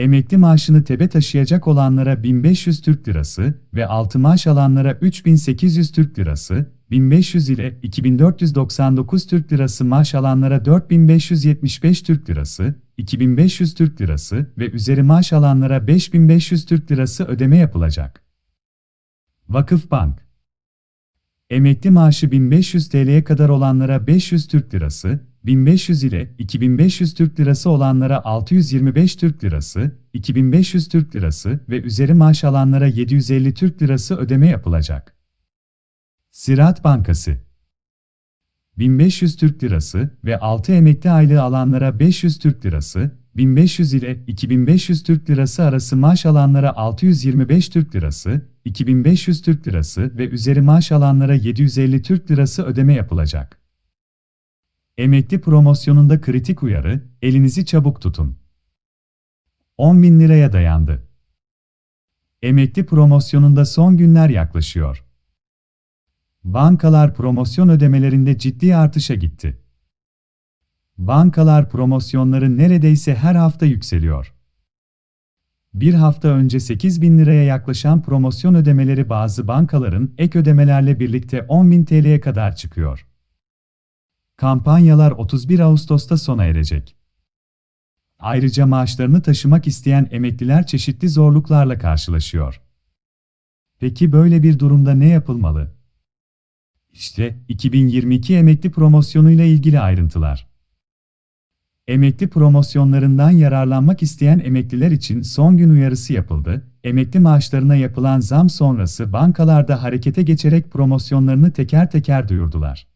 Emekli maaşını tebe taşıyacak olanlara 1500 Türk Lirası ve altı maaş alanlara 3800 Türk Lirası, 1500 ile 2499 Türk Lirası maaş alanlara 4575 Türk Lirası, 2500 Türk Lirası ve üzeri maaş alanlara 5500 Türk Lirası ödeme yapılacak. Vakıf Bank Emekli maaşı 1500 TL'ye kadar olanlara 500 Türk Lirası, 1500 ile 2500 Türk Lirası olanlara 625 Türk Lirası, 2500 Türk Lirası ve üzeri maaş alanlara 750 Türk Lirası ödeme yapılacak. Ziraat Bankası 1500 Türk Lirası ve 6 emekli aylığı alanlara 500 Türk Lirası, 1500 ile 2500 Türk Lirası arası maaş alanlara 625 Türk Lirası, 2500 Türk Lirası ve üzeri maaş alanlara 750 Türk Lirası ödeme yapılacak. Emekli promosyonunda kritik uyarı, elinizi çabuk tutun. 10 bin liraya dayandı. Emekli promosyonunda son günler yaklaşıyor. Bankalar promosyon ödemelerinde ciddi artışa gitti. Bankalar promosyonları neredeyse her hafta yükseliyor. Bir hafta önce 8 bin liraya yaklaşan promosyon ödemeleri bazı bankaların ek ödemelerle birlikte 10 bin TL'ye kadar çıkıyor. Kampanyalar 31 Ağustos'ta sona erecek. Ayrıca maaşlarını taşımak isteyen emekliler çeşitli zorluklarla karşılaşıyor. Peki böyle bir durumda ne yapılmalı? İşte 2022 emekli promosyonuyla ilgili ayrıntılar. Emekli promosyonlarından yararlanmak isteyen emekliler için son gün uyarısı yapıldı. Emekli maaşlarına yapılan zam sonrası bankalarda harekete geçerek promosyonlarını teker teker duyurdular.